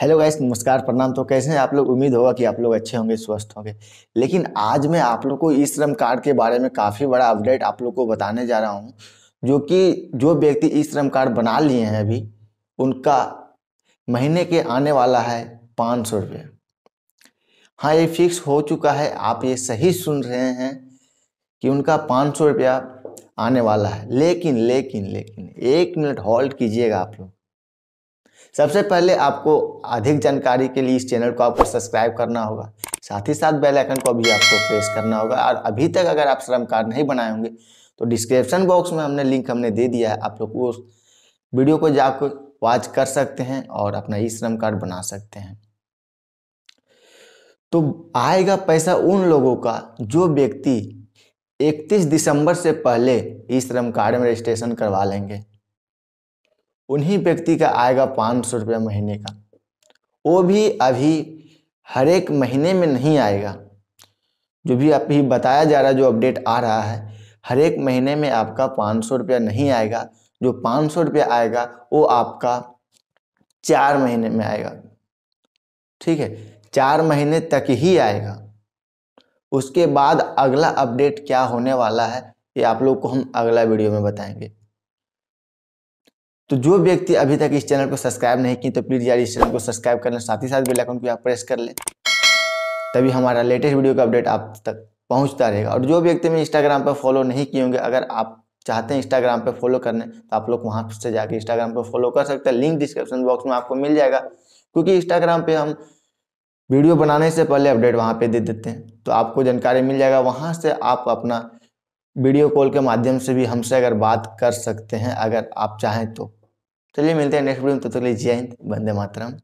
hello guys नमस्कार प्रणाम तो कैसे हैं आप लोग उम्मीद होगा कि आप लोग अच्छे होंगे स्वस्थ होंगे लेकिन आज मैं आप लोग को ई श्रम कार्ड के बारे में काफ़ी बड़ा अपडेट आप लोग को बताने जा रहा हूं जो कि जो व्यक्ति ई श्रम कार्ड बना लिए हैं अभी उनका महीने के आने वाला है पाँच सौ रुपये हाँ ये फिक्स हो चुका है आप ये सही सुन रहे हैं कि उनका पाँच सौ रुपया आने वाला है लेकिन लेकिन लेकिन एक मिनट हॉल्ट कीजिएगा आप लोग सबसे पहले आपको अधिक जानकारी के लिए इस चैनल को आपको सब्सक्राइब करना होगा साथ ही साथ बेल आइकन को भी आपको प्रेस करना होगा और अभी तक अगर आप श्रम कार्ड नहीं बनाए होंगे तो डिस्क्रिप्शन बॉक्स में हमने लिंक हमने दे दिया है आप लोग उस वीडियो को जाकर वॉच कर सकते हैं और अपना ई श्रम कार्ड बना सकते हैं तो आएगा पैसा उन लोगों का जो व्यक्ति 31 दिसंबर से पहले ई श्रम कार्ड में रजिस्ट्रेशन करवा लेंगे उन्हीं व्यक्ति का आएगा पाँच सौ रुपया महीने का वो भी अभी हर एक महीने में नहीं आएगा जो भी अभी बताया जा रहा जो अपडेट आ रहा है हर एक महीने में आपका पाँच सौ रुपया नहीं आएगा जो पाँच सौ रुपया आएगा वो आपका चार महीने में आएगा ठीक है चार महीने तक ही आएगा उसके बाद अगला अपडेट क्या होने वाला है ये आप लोग को हम अगला वीडियो में बताएंगे तो जो व्यक्ति अभी तक इस चैनल को सब्सक्राइब नहीं किए तो प्लीज़ यार इस चैनल को सब्सक्राइब कर लें साथ ही साथ बेलाइकन को आप प्रेस कर लें तभी हमारा लेटेस्ट वीडियो का अपडेट आप तक पहुंचता रहेगा और जो व्यक्ति मैं इंस्टाग्राम पर फॉलो नहीं किए होंगे अगर आप चाहते हैं इंस्टाग्राम पर फॉलो करने तो आप लोग वहाँ से जाकर इंस्टाग्राम पर फॉलो कर सकते हैं लिंक डिस्क्रिप्शन बॉक्स में आपको मिल जाएगा क्योंकि इंस्टाग्राम पर हम वीडियो बनाने से पहले अपडेट वहाँ पर दे देते हैं तो आपको जानकारी मिल जाएगा वहाँ से आप अपना वीडियो कॉल के माध्यम से भी हमसे अगर बात कर सकते हैं अगर आप चाहें तो चलिए मिलते हैं नेक्स्ट वीडियो में तब तक लिए जय हिंद वंदे मातरम